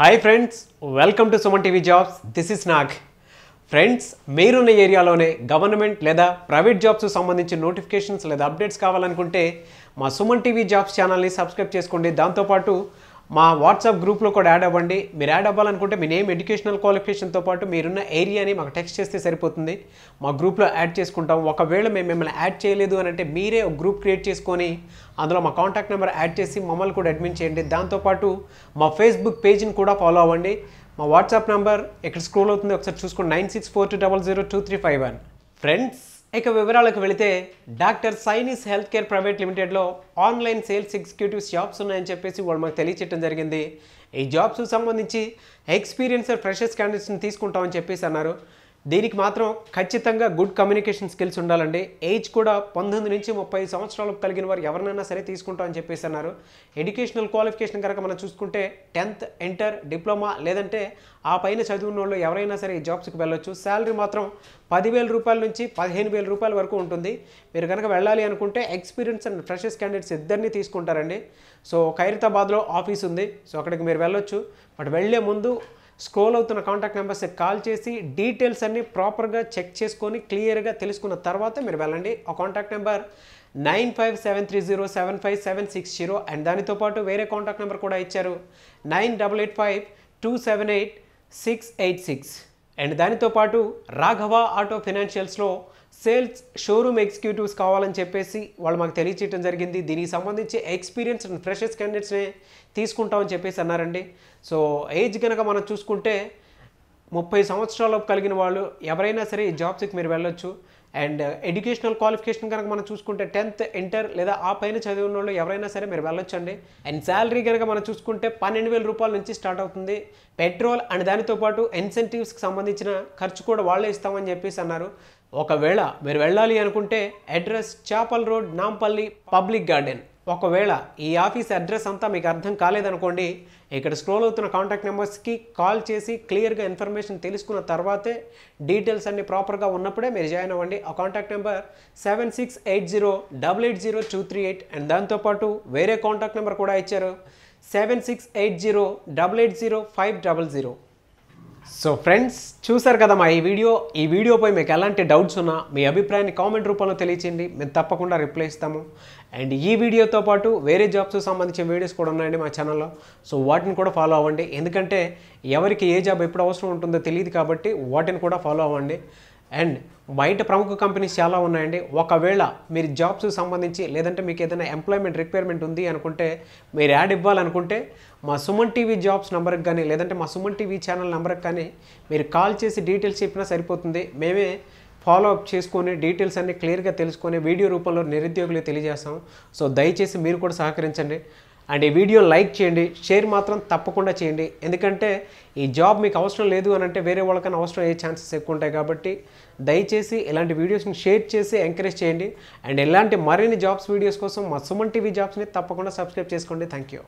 hi friends welcome to Suman TV jobs this is Nag friends మీరున్న ఏరియాలోనే government లేదా private jobs సంబంధించిన నోటిఫికేషన్స్ లేదా అప్డేట్స్ కావాలనుకుంటే మా సుమన్ టీవీ జాబ్స్ ఛానల్ని సబ్స్క్రైబ్ చేసుకోండి దాంతోపాటు మా వాట్సాప్ గ్రూప్లో కూడా యాడ్ అవ్వండి మీరు యాడ్ అవ్వాలనుకుంటే మీ నేమ్ ఎడ్యుకేషనల్ క్వాలిఫికేషన్తో పాటు మీరున్న ఏరియాని మాకు టెక్స్ట్ చేస్తే సరిపోతుంది మా గ్రూప్లో యాడ్ చేసుకుంటాం ఒకవేళ మేము మిమ్మల్ని యాడ్ చేయలేదు అని అంటే మీరే ఒక గ్రూప్ క్రియేట్ చేసుకొని అందులో మా కాంటాక్ట్ నెంబర్ యాడ్ చేసి మమ్మల్ని కూడా అడ్మిట్ చేయండి దాంతోపాటు మా ఫేస్బుక్ పేజ్ని కూడా ఫాలో అవ్వండి మా వాట్సాప్ నెంబర్ ఎక్కడ స్క్రోల్ అవుతుంది ఒకసారి చూసుకోండి nine six four two double zero two three five one friends ఇక వివరాలకు వెళితే డాక్టర్ సైనిస్ హెల్త్ కేర్ ప్రైవేట్ లిమిటెడ్లో ఆన్లైన్ సేల్స్ ఎగ్జిక్యూటివ్స్ జాబ్స్ ఉన్నాయని చెప్పేసి వాళ్ళు మాకు తెలియచేయడం జరిగింది ఈ జాబ్స్ సంబంధించి ఎక్స్పీరియన్స్ ఫ్రెషర్స్ క్యాండిడేట్స్ని తీసుకుంటామని చెప్పేసి అన్నారు దీనికి మాత్రం ఖచ్చితంగా గుడ్ కమ్యూనికేషన్ స్కిల్స్ ఉండాలండి ఏజ్ కూడా పంతొమ్మిది నుంచి ముప్పై సంవత్సరాలకు కలిగిన వారు ఎవరినైనా సరే తీసుకుంటామని చెప్పేసి అన్నారు ఎడ్యుకేషనల్ క్వాలిఫికేషన్ కనుక మనం చూసుకుంటే టెన్త్ ఇంటర్ డిప్లొమా లేదంటే ఆ పైన చదువున్న వాళ్ళు ఎవరైనా సరే ఈ జాబ్స్కి వెళ్ళొచ్చు శాలరీ మాత్రం పదివేల రూపాయల నుంచి పదిహేను వేల రూపాయల వరకు ఉంటుంది మీరు కనుక వెళ్ళాలి అనుకుంటే ఎక్స్పీరియన్స్ అండ్ ఫ్రెషర్స్ క్యాండిడేట్స్ ఇద్దరిని తీసుకుంటారండి సో ఖైరతాబాద్లో ఆఫీస్ ఉంది సో అక్కడికి మీరు వెళ్ళొచ్చు బట్ వెళ్ళే ముందు స్క్రోల్ అవుతున్న కాంటాక్ట్ నెంబర్స్కి కాల్ చేసి డీటెయిల్స్ అన్ని ప్రాపర్గా చెక్ చేసుకొని క్లియర్గా తెలుసుకున్న తర్వాత మీరు వెళ్ళండి ఆ contact number nine five seven three zero seven five seven six zero and దానితో పాటు వేరే కాంటాక్ట్ నెంబర్ కూడా ఇచ్చారు nine double eight five two seven eight six eight six and దానితో పాటు రాఘవ ఆటో ఫినాన్షియల్స్లో సేల్స్ షోరూమ్ ఎగ్జిక్యూటివ్స్ కావాలని చెప్పేసి వాళ్ళు మాకు తెలియచేయడం జరిగింది దీనికి సంబంధించి ఎక్స్పీరియన్స్ అండ్ ఫ్రెషెస్ క్యాండిడేట్స్నే తీసుకుంటామని చెప్పేసి అన్నారండి సో ఏజ్ కనుక మనం చూసుకుంటే ముప్పై సంవత్సరాలు కలిగిన వాళ్ళు ఎవరైనా సరే ఈ జాబ్స్కి మీరు వెళ్ళొచ్చు అండ్ ఎడ్యుకేషనల్ క్వాలిఫికేషన్ కనుక మనం చూసుకుంటే టెన్త్ ఇంటర్ లేదా ఆ పైన చదివిన వాళ్ళు ఎవరైనా సరే మీరు వెళ్ళొచ్చండి అండ్ శాలరీ కనుక మనం చూసుకుంటే పన్నెండు వేల రూపాయల నుంచి స్టార్ట్ అవుతుంది పెట్రోల్ అండ్ దానితో పాటు ఇన్సెంటివ్స్కి సంబంధించిన ఖర్చు కూడా వాళ్ళే ఇస్తామని చెప్పేసి అన్నారు ఒకవేళ మీరు వెళ్ళాలి అనుకుంటే address chapel road Nampally public garden ఒకవేళ ఈ ఆఫీస్ అడ్రస్ అంతా మీకు అర్థం కాలేదనుకోండి ఇక్కడ స్క్రోల్ అవుతున్న కాంటాక్ట్ నెంబర్స్కి కాల్ చేసి క్లియర్గా ఇన్ఫర్మేషన్ తెలుసుకున్న తర్వాతే డీటెయిల్స్ అన్ని ప్రాపర్గా ఉన్నప్పుడే మీరు జాయిన్ అవ్వండి ఆ contact number seven six eight zero double eight zero two three eight and దాంతోపాటు వేరే కాంటాక్ట్ నెంబర్ కూడా ఇచ్చారు seven six eight zero double eight zero five double zero so friends చూసారు కదా మా ఈ వీడియో ఈ వీడియోపై మీకు ఎలాంటి డౌట్స్ ఉన్నా మీ అభిప్రాయాన్ని కామెంట్ రూపంలో తెలియచేయండి మేము తప్పకుండా రిప్లై ఇస్తాము అండ్ ఈ వీడియోతో పాటు వేరే జాబ్స్ సంబంధించిన వీడియోస్ కూడా ఉన్నాయండి మా ఛానల్లో సో వాటిని కూడా ఫాలో అవ్వండి ఎందుకంటే ఎవరికి ఏ జాబ్ ఎప్పుడు అవసరం ఉంటుందో తెలియదు కాబట్టి వాటిని కూడా ఫాలో అవ్వండి అండ్ బయట ప్రముఖ కంపెనీస్ చాలా ఉన్నాయండి ఒకవేళ మీరు జాబ్స్ సంబంధించి లేదంటే మీకు ఏదైనా ఎంప్లాయ్మెంట్ రిక్వైర్మెంట్ ఉంది అనుకుంటే మీరు యాడ్ ఇవ్వాలనుకుంటే మా సుమన్ టీవీ జాబ్స్ నెంబర్కి కానీ లేదంటే మా సుమన్ టీవీ ఛానల్ నెంబర్కి కానీ మీరు కాల్ చేసి డీటెయిల్స్ చెప్పినా సరిపోతుంది మేమే ఫాలో అప్ చేసుకొని డీటెయిల్స్ అన్ని క్లియర్గా తెలుసుకొని వీడియో రూపంలో నిరుద్యోగులు తెలియజేస్తాం సో దయచేసి మీరు కూడా సహకరించండి అండ్ ఈ వీడియో లైక్ చేయండి షేర్ మాత్రం తప్పకుండా చేయండి ఎందుకంటే ఈ జాబ్ మీకు అవసరం లేదు అని అంటే వేరే వాళ్ళకైనా అవసరం అయ్యే ఛాన్సెస్ ఎక్కువ ఉంటాయి కాబట్టి దయచేసి ఇలాంటి వీడియోస్ని షేర్ చేసి ఎంకరేజ్ చేయండి అండ్ ఇలాంటి మరిన్ని జాబ్స్ వీడియోస్ కోసం మా సుమన్ టీవీ జాబ్స్ని తప్పకుండా సబ్స్క్రైబ్ చేసుకోండి థ్యాంక్ యూ